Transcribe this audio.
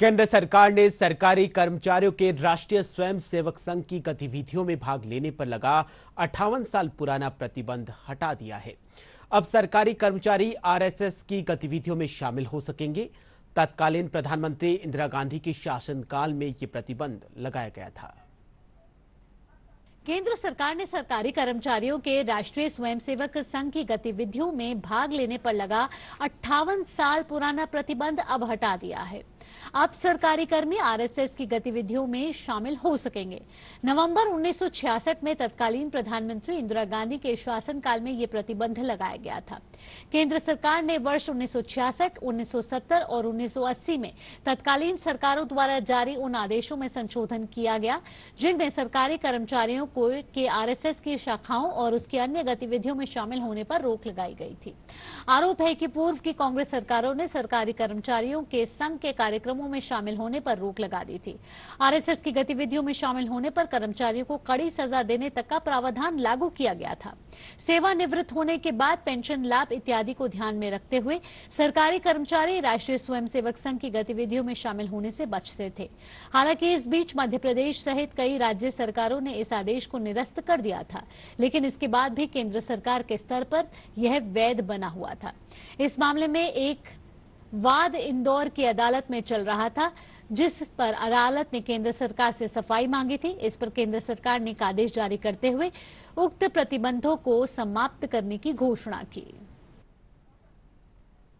केंद्र सरकार ने सरकारी कर्मचारियों के राष्ट्रीय स्वयंसेवक संघ की गतिविधियों में भाग लेने पर लगा अठावन साल पुराना प्रतिबंध हटा दिया है अब सरकारी कर्मचारी आरएसएस की गतिविधियों में शामिल हो सकेंगे तत्कालीन प्रधानमंत्री इंदिरा गांधी के शासनकाल में ये प्रतिबंध लगाया गया था केंद्र सरकार ने सरकारी कर्मचारियों के राष्ट्रीय स्वयंसेवक संघ की गतिविधियों में भाग लेने पर लगा अट्ठावन साल पुराना प्रतिबंध अब हटा दिया है अब सरकारी कर्मी आरएसएस की गतिविधियों में शामिल हो सकेंगे नवंबर 1966 में तत्कालीन प्रधानमंत्री इंदिरा गांधी के शासनकाल में ये प्रतिबंध लगाया गया था केंद्र सरकार ने वर्ष 1966, 1970 और 1980 में तत्कालीन सरकारों द्वारा जारी उन आदेशों में संशोधन किया गया जिनमें सरकारी कर्मचारियों को के आरएसएस की शाखाओं और उसकी अन्य गतिविधियों में शामिल होने पर रोक लगाई गई थी आरोप है कि पूर्व की कांग्रेस सरकारों ने सरकारी कर्मचारियों के संघ के कार्य कार्यक्रमों में शामिल होने पर रोक लगा दी थी आरएसएस की गतिविधियों में शामिल होने पर कर्मचारियों को कड़ी सजा देने तक का प्रावधान लागू किया गया था सेवानिवृत्त होने के बाद पेंशन लाभ इत्यादि को ध्यान में रखते हुए सरकारी कर्मचारी राष्ट्रीय स्वयंसेवक संघ की गतिविधियों में शामिल होने से बचते थे हालांकि इस बीच मध्य प्रदेश सहित कई राज्य सरकारों ने इस आदेश को निरस्त कर दिया था लेकिन इसके बाद भी केंद्र सरकार के स्तर पर यह वैध बना हुआ था इस मामले में एक वाद इंदौर की अदालत में चल रहा था जिस पर अदालत ने केंद्र सरकार से सफाई मांगी थी इस पर केंद्र सरकार ने एक आदेश जारी करते हुए उक्त प्रतिबंधों को समाप्त करने की घोषणा की